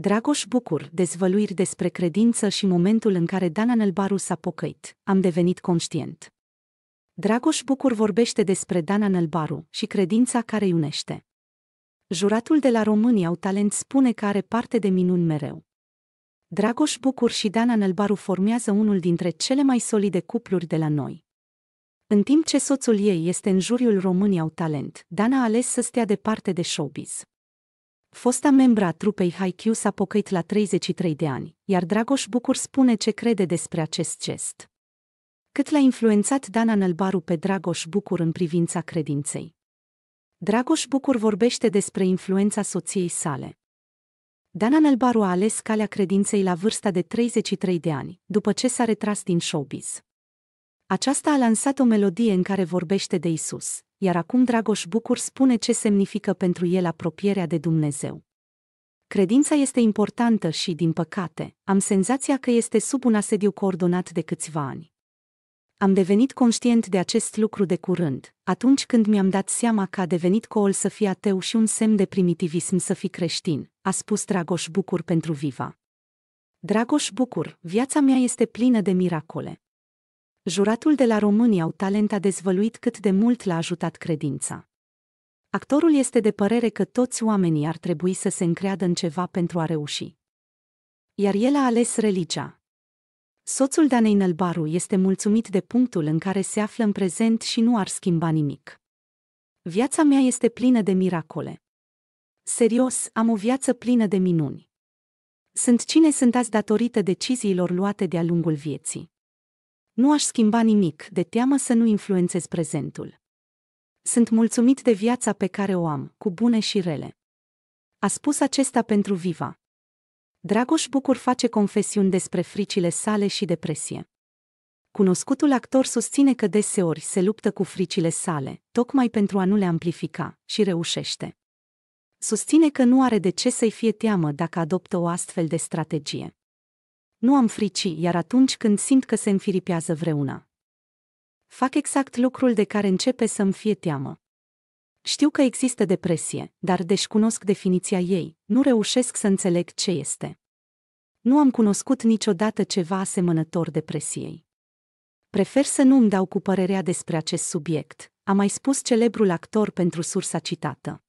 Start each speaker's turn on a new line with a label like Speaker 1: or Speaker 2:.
Speaker 1: Dragoș Bucur, dezvăluiri despre credință și momentul în care Dan Anelbaru s-a pocăit, am devenit conștient. Dragoș Bucur vorbește despre Dan Anelbaru și credința care îi unește. Juratul de la România au talent spune că are parte de minuni mereu. Dragoș Bucur și Dan Anelbaru formează unul dintre cele mai solide cupluri de la noi. În timp ce soțul ei este în juriul România au talent, Dana a ales să stea departe de showbiz. Fosta membra trupei Haikyuu s-a pocăit la 33 de ani, iar Dragoș Bucur spune ce crede despre acest gest. Cât l-a influențat Dana Nălbaru pe Dragoș Bucur în privința credinței? Dragoș Bucur vorbește despre influența soției sale. Dana Nălbaru a ales calea credinței la vârsta de 33 de ani, după ce s-a retras din showbiz. Aceasta a lansat o melodie în care vorbește de Isus, iar acum Dragoș Bucur spune ce semnifică pentru el apropierea de Dumnezeu. Credința este importantă și, din păcate, am senzația că este sub un asediu coordonat de câțiva ani. Am devenit conștient de acest lucru de curând, atunci când mi-am dat seama că a devenit col să fie ateu și un semn de primitivism să fii creștin, a spus Dragoș Bucur pentru Viva. Dragoș Bucur, viața mea este plină de miracole. Juratul de la România au talent a dezvăluit cât de mult l-a ajutat credința. Actorul este de părere că toți oamenii ar trebui să se încreadă în ceva pentru a reuși. Iar el a ales religia. Soțul Danei Nălbaru este mulțumit de punctul în care se află în prezent și nu ar schimba nimic. Viața mea este plină de miracole. Serios, am o viață plină de minuni. Sunt cine sunt azi datorită deciziilor luate de-a lungul vieții. Nu aș schimba nimic, de teamă să nu influențez prezentul. Sunt mulțumit de viața pe care o am, cu bune și rele. A spus acesta pentru Viva. Dragoș Bucur face confesiuni despre fricile sale și depresie. Cunoscutul actor susține că deseori se luptă cu fricile sale, tocmai pentru a nu le amplifica, și reușește. Susține că nu are de ce să-i fie teamă dacă adoptă o astfel de strategie nu am frici, iar atunci când simt că se înfiripează vreuna. Fac exact lucrul de care începe să-mi fie teamă. Știu că există depresie, dar deși cunosc definiția ei, nu reușesc să înțeleg ce este. Nu am cunoscut niciodată ceva asemănător depresiei. Prefer să nu îmi dau cu părerea despre acest subiect, a mai spus celebrul actor pentru sursa citată.